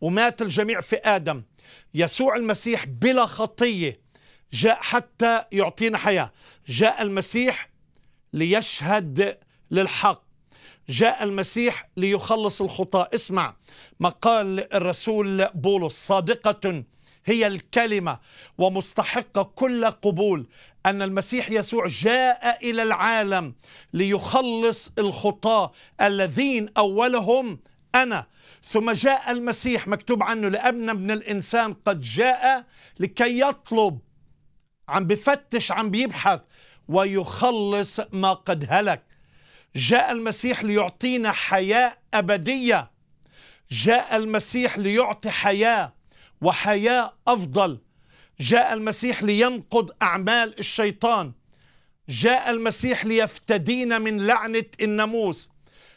ومات الجميع في آدم يسوع المسيح بلا خطية جاء حتى يعطينا حياة جاء المسيح ليشهد للحق جاء المسيح ليخلص الخطاة اسمع ما قال الرسول بولس صادقة هي الكلمة ومستحقة كل قبول أن المسيح يسوع جاء إلى العالم ليخلص الخطاة الذين أولهم أنا ثم جاء المسيح مكتوب عنه لابن ابن الإنسان قد جاء لكي يطلب عم بفتش عم بيبحث ويخلص ما قد هلك جاء المسيح ليعطينا حياة أبدية جاء المسيح ليعطي حياة وحياة أفضل جاء المسيح لينقض أعمال الشيطان جاء المسيح ليفتدينا من لعنة الناموس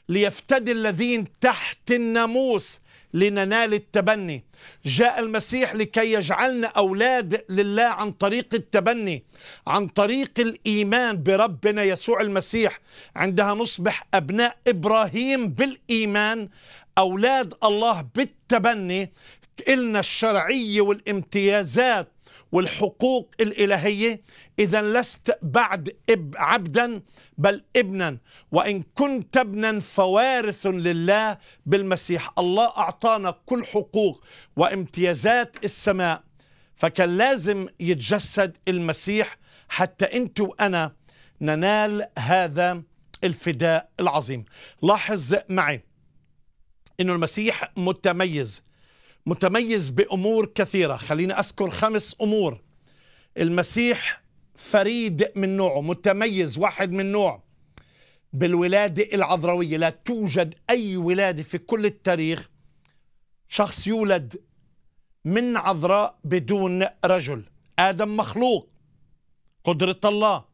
ليفتدي الذين تحت الناموس لننال التبني جاء المسيح لكي يجعلنا أولاد لله عن طريق التبني عن طريق الإيمان بربنا يسوع المسيح عندها نصبح أبناء إبراهيم بالإيمان أولاد الله بالتبني إلنا الشرعية والامتيازات والحقوق الإلهية إذا لست بعد إب عبدا بل ابنا وإن كنت ابنا فوارث لله بالمسيح الله أعطانا كل حقوق وامتيازات السماء فكان لازم يتجسد المسيح حتى أنت وأنا ننال هذا الفداء العظيم لاحظ معي أنه المسيح متميز متميز بامور كثيره خليني اذكر خمس امور المسيح فريد من نوعه متميز واحد من نوعه بالولادة العذراوية لا توجد أي ولادة في كل التاريخ شخص يولد من عذراء بدون رجل آدم مخلوق قدرة الله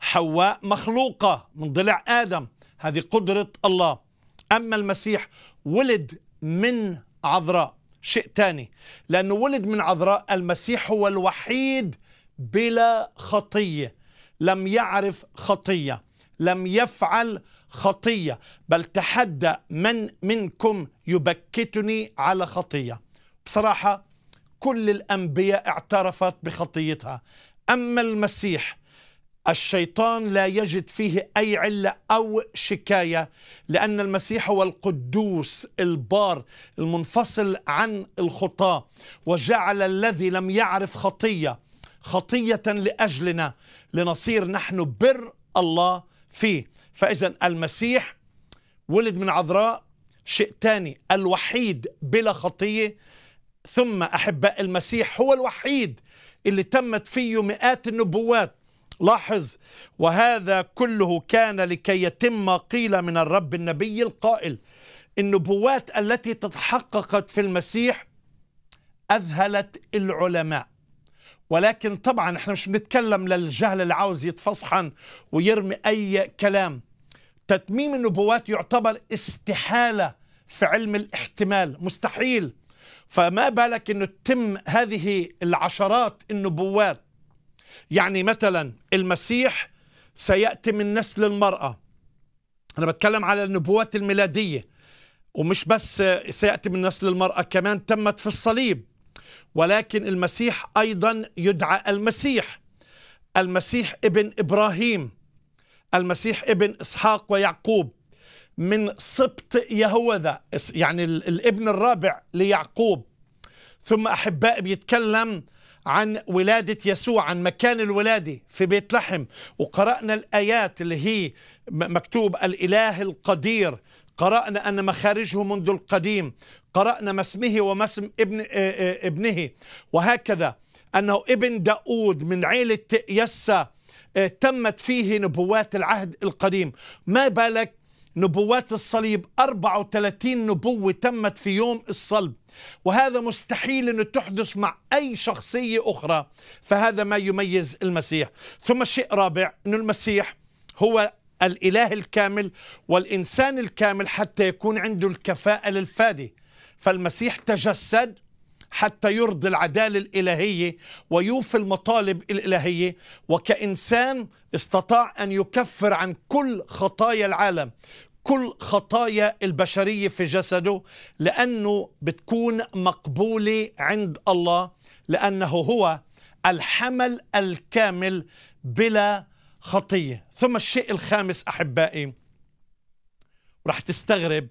حواء مخلوقة من ضلع آدم هذه قدرة الله أما المسيح ولد من عذراء شيء تاني لأنه ولد من عذراء المسيح هو الوحيد بلا خطية لم يعرف خطية لم يفعل خطية بل تحدى من منكم يبكتني على خطية بصراحة كل الأنبياء اعترفت بخطيتها أما المسيح الشيطان لا يجد فيه اي عله او شكايه لان المسيح هو القدوس البار المنفصل عن الخطاه وجعل الذي لم يعرف خطيه خطيه لاجلنا لنصير نحن بر الله فيه فاذا المسيح ولد من عذراء شيء ثاني الوحيد بلا خطيه ثم احباء المسيح هو الوحيد اللي تمت فيه مئات النبوات لاحظ وهذا كله كان لكي يتم قيل من الرب النبي القائل النبوات التي تتحققت في المسيح أذهلت العلماء ولكن طبعا احنا مش بنتكلم للجهل اللي عاوز يتفصحن ويرمي أي كلام تتميم النبوات يعتبر استحالة في علم الاحتمال مستحيل فما بالك أنه تتم هذه العشرات النبوات يعني مثلا المسيح سيأتي من نسل المرأة أنا بتكلم على النبوات الميلادية ومش بس سيأتي من نسل المرأة كمان تمت في الصليب ولكن المسيح أيضا يدعى المسيح المسيح ابن إبراهيم المسيح ابن إسحاق ويعقوب من سبط يهوذا يعني الابن الرابع ليعقوب ثم أحباء بيتكلم عن ولادة يسوع عن مكان الولادة في بيت لحم وقرأنا الآيات اللي هي مكتوب الإله القدير قرأنا أن مخارجه منذ القديم قرأنا ما اسمه وما اسم ابن ابنه وهكذا أنه ابن داود من عيلة يسى تمت فيه نبوات العهد القديم ما بالك نبوات الصليب 34 نبوة تمت في يوم الصلب وهذا مستحيل أن تحدث مع أي شخصية أخرى فهذا ما يميز المسيح ثم الشيء الرابع أن المسيح هو الإله الكامل والإنسان الكامل حتى يكون عنده الكفاءة للفادي فالمسيح تجسد حتى يرضي العداله الالهيه ويوفي المطالب الالهيه وكانسان استطاع ان يكفر عن كل خطايا العالم كل خطايا البشرية في جسده لأنه بتكون مقبولة عند الله لأنه هو الحمل الكامل بلا خطية ثم الشيء الخامس أحبائي رح تستغرب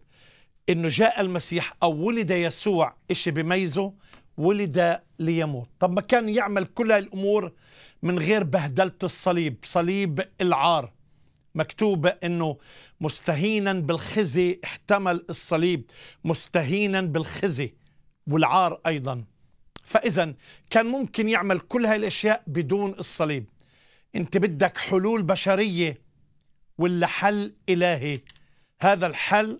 أنه جاء المسيح أو ولد يسوع إشي بميزه ولد ليموت طب ما كان يعمل كل الأمور من غير بهدلة الصليب صليب العار مكتوب أنه مستهينا بالخزي احتمل الصليب مستهينا بالخزي والعار ايضا فاذا كان ممكن يعمل كل هاي الاشياء بدون الصليب انت بدك حلول بشريه ولا حل الهي هذا الحل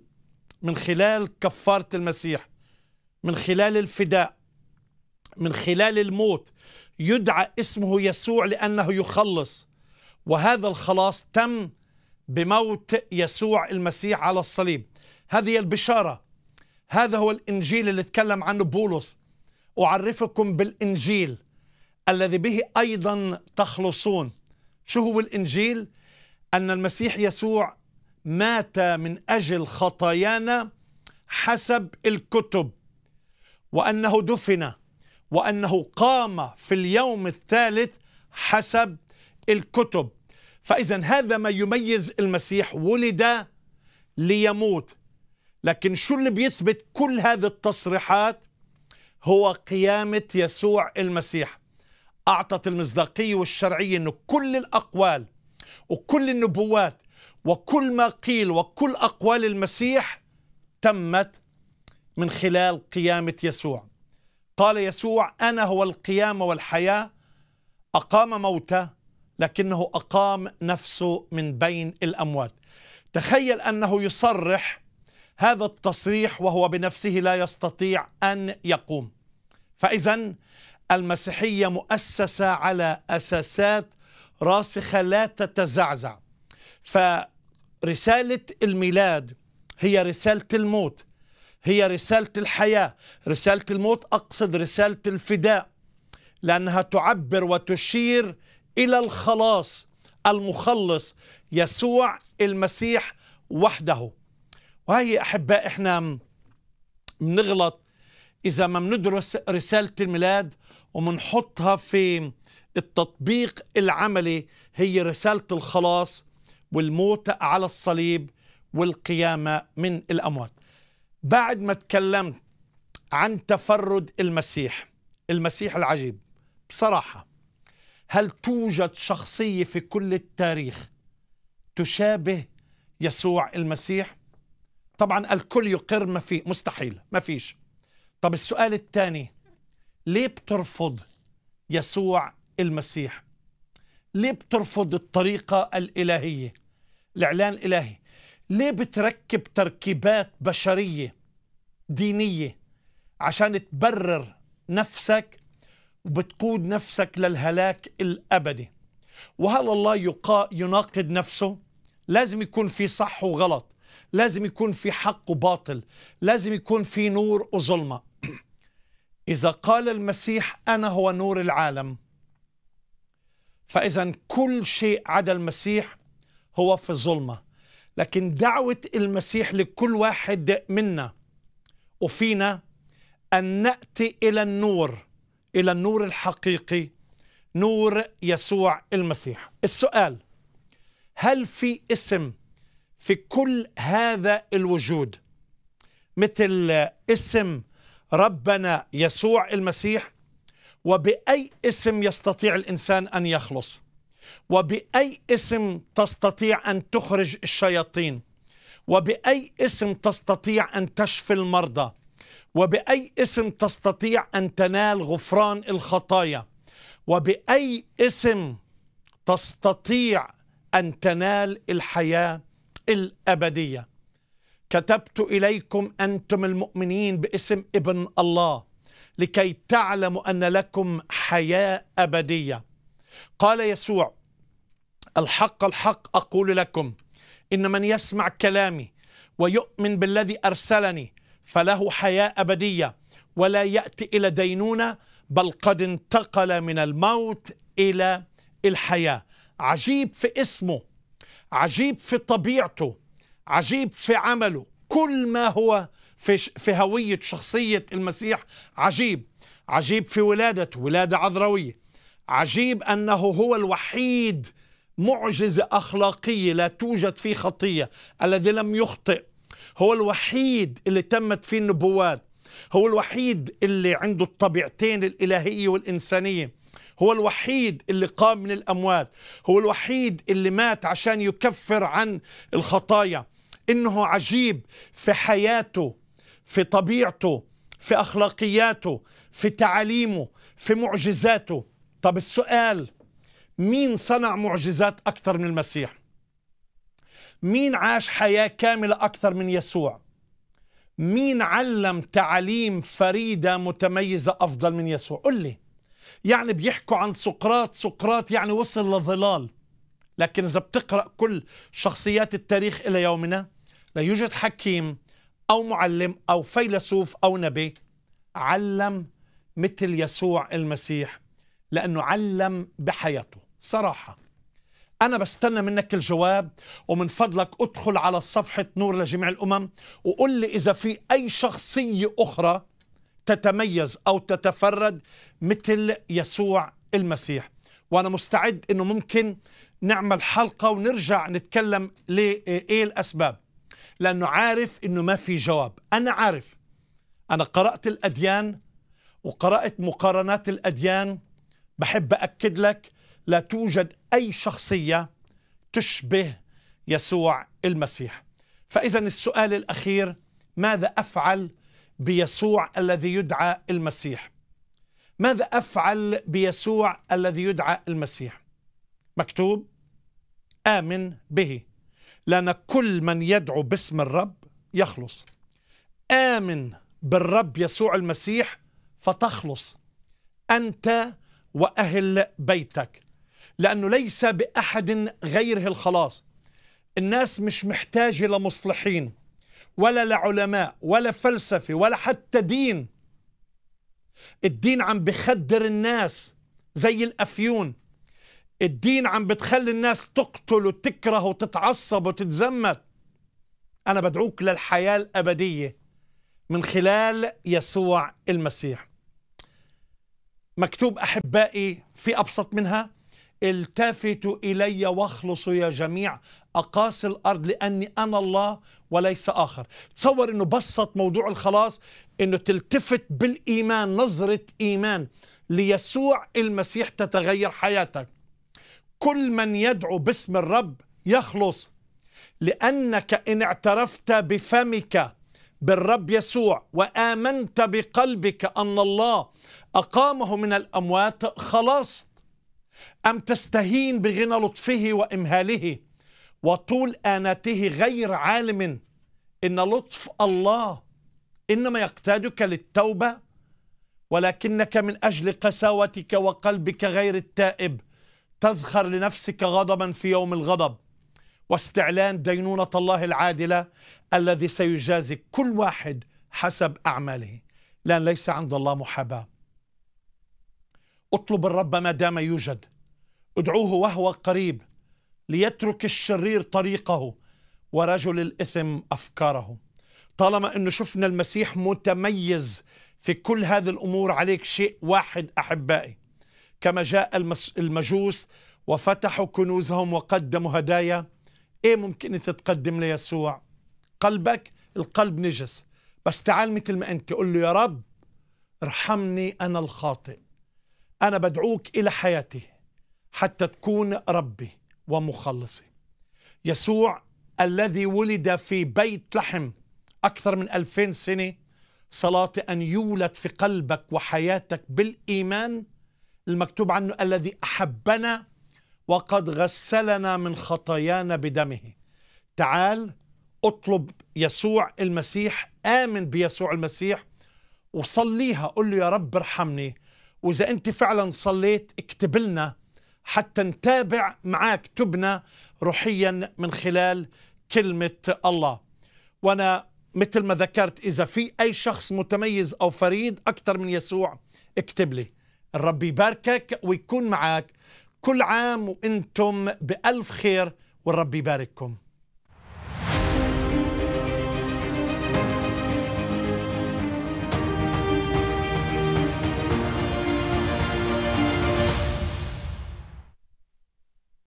من خلال كفاره المسيح من خلال الفداء من خلال الموت يدعى اسمه يسوع لانه يخلص وهذا الخلاص تم بموت يسوع المسيح على الصليب هذه البشارة هذا هو الإنجيل اللي تكلم عنه بولس أعرفكم بالإنجيل الذي به أيضا تخلصون شو هو الإنجيل؟ أن المسيح يسوع مات من أجل خطايانا حسب الكتب وأنه دفن وأنه قام في اليوم الثالث حسب الكتب فإذا هذا ما يميز المسيح ولد ليموت لكن شو اللي بيثبت كل هذه التصريحات هو قيامة يسوع المسيح أعطت المصداقية والشرعية أن كل الأقوال وكل النبوات وكل ما قيل وكل أقوال المسيح تمت من خلال قيامة يسوع قال يسوع أنا هو القيامة والحياة أقام موتى لكنه أقام نفسه من بين الأموات تخيل أنه يصرح هذا التصريح وهو بنفسه لا يستطيع أن يقوم فإذا المسيحية مؤسسة على أساسات راسخة لا تتزعزع فرسالة الميلاد هي رسالة الموت هي رسالة الحياة رسالة الموت أقصد رسالة الفداء لأنها تعبر وتشير إلى الخلاص المخلص يسوع المسيح وحده وهي أحباء إحنا بنغلط إذا ما بندرس رسالة الميلاد ومنحطها في التطبيق العملي هي رسالة الخلاص والموت على الصليب والقيامة من الأموات بعد ما تكلمت عن تفرد المسيح المسيح العجيب بصراحة هل توجد شخصية في كل التاريخ تشابه يسوع المسيح؟ طبعا الكل يقر ما في مستحيل ما فيش طب السؤال الثاني ليه بترفض يسوع المسيح؟ ليه بترفض الطريقة الإلهية؟ الإعلان الإلهي ليه بتركب تركيبات بشرية دينية عشان تبرر نفسك وبتقود نفسك للهلاك الابدي وهل الله يقا يناقض نفسه لازم يكون في صح وغلط لازم يكون في حق وباطل لازم يكون في نور وظلمه *clears throat* اذا قال المسيح انا هو نور العالم فاذا كل شيء عدا المسيح هو في ظلمه لكن دعوه المسيح لكل واحد منا وفينا ان ناتي الى النور الى النور الحقيقي نور يسوع المسيح السؤال هل في اسم في كل هذا الوجود مثل اسم ربنا يسوع المسيح وباي اسم يستطيع الانسان ان يخلص وباي اسم تستطيع ان تخرج الشياطين وباي اسم تستطيع ان تشفي المرضى وبأي اسم تستطيع أن تنال غفران الخطايا وبأي اسم تستطيع أن تنال الحياة الأبدية كتبت إليكم أنتم المؤمنين باسم ابن الله لكي تعلموا أن لكم حياة أبدية قال يسوع الحق الحق أقول لكم إن من يسمع كلامي ويؤمن بالذي أرسلني فله حياة أبدية ولا يأتي إلى دينونة بل قد انتقل من الموت إلى الحياة عجيب في اسمه عجيب في طبيعته عجيب في عمله كل ما هو في, في هوية شخصية المسيح عجيب عجيب في ولادته ولادة عذراوية عجيب أنه هو الوحيد معجزة أخلاقية لا توجد فيه خطية الذي لم يخطئ هو الوحيد اللي تمت فيه النبوات هو الوحيد اللي عنده الطبيعتين الإلهية والإنسانية هو الوحيد اللي قام من الأموات هو الوحيد اللي مات عشان يكفر عن الخطايا إنه عجيب في حياته في طبيعته في أخلاقياته في تعاليمه في معجزاته طب السؤال مين صنع معجزات أكثر من المسيح مين عاش حياة كاملة أكثر من يسوع مين علم تعاليم فريدة متميزة أفضل من يسوع قل لي يعني بيحكوا عن سقراط سقراط يعني وصل لظلال لكن إذا بتقرأ كل شخصيات التاريخ إلى يومنا لا يوجد حكيم أو معلم أو فيلسوف أو نبي علم مثل يسوع المسيح لأنه علم بحياته صراحة أنا بستنى منك الجواب ومن فضلك أدخل على صفحة نور لجميع الأمم وقل لي إذا في أي شخصية أخرى تتميز أو تتفرد مثل يسوع المسيح وأنا مستعد أنه ممكن نعمل حلقة ونرجع نتكلم لإيه الأسباب لأنه عارف أنه ما في جواب أنا عارف أنا قرأت الأديان وقرأت مقارنات الأديان بحب أكد لك لا توجد أي شخصية تشبه يسوع المسيح فإذا السؤال الأخير ماذا أفعل بيسوع الذي يدعى المسيح ماذا أفعل بيسوع الذي يدعى المسيح مكتوب آمن به لأن كل من يدعو باسم الرب يخلص آمن بالرب يسوع المسيح فتخلص أنت وأهل بيتك لأنه ليس بأحد غيره الخلاص الناس مش محتاجة لمصلحين ولا لعلماء ولا فلسفة ولا حتى دين الدين عم بخدر الناس زي الأفيون الدين عم بتخلي الناس تقتل وتكره وتتعصب وتتزمت أنا بدعوك للحياة الأبدية من خلال يسوع المسيح مكتوب أحبائي في أبسط منها التفتوا إلي واخلصوا يا جميع أقاس الأرض لأني أنا الله وليس آخر تصور أنه بسط موضوع الخلاص أنه تلتفت بالإيمان نظرة إيمان ليسوع المسيح تتغير حياتك كل من يدعو باسم الرب يخلص لأنك إن اعترفت بفمك بالرب يسوع وآمنت بقلبك أن الله أقامه من الأموات خلصت أم تستهين بغنى لطفه وإمهاله وطول آنته غير عالم إن لطف الله إنما يقتادك للتوبة ولكنك من أجل قساوتك وقلبك غير التائب تذخر لنفسك غضبا في يوم الغضب واستعلان دينونة الله العادلة الذي سيجازي كل واحد حسب أعماله لأن ليس عند الله محاباة اطلب الرب ما دام يوجد ادعوه وهو قريب ليترك الشرير طريقه ورجل الإثم أفكاره طالما أنه شفنا المسيح متميز في كل هذه الأمور عليك شيء واحد أحبائي كما جاء المجوس وفتحوا كنوزهم وقدموا هدايا إيه ممكن تتقدم ليسوع قلبك القلب نجس بس تعال مثل ما أنت قل له يا رب ارحمني أنا الخاطئ أنا بدعوك إلى حياتي حتى تكون ربي ومخلصي يسوع الذي ولد في بيت لحم أكثر من ألفين سنة صلاتي أن يولد في قلبك وحياتك بالإيمان المكتوب عنه الذي أحبنا وقد غسلنا من خطايانا بدمه تعال اطلب يسوع المسيح آمن بيسوع المسيح وصليها قل له يا رب ارحمني واذا انت فعلا صليت اكتب لنا حتى نتابع معك تبنى روحيا من خلال كلمه الله وانا مثل ما ذكرت اذا في اي شخص متميز او فريد اكثر من يسوع اكتب لي الرب يباركك ويكون معك كل عام وانتم بالف خير والرب يبارككم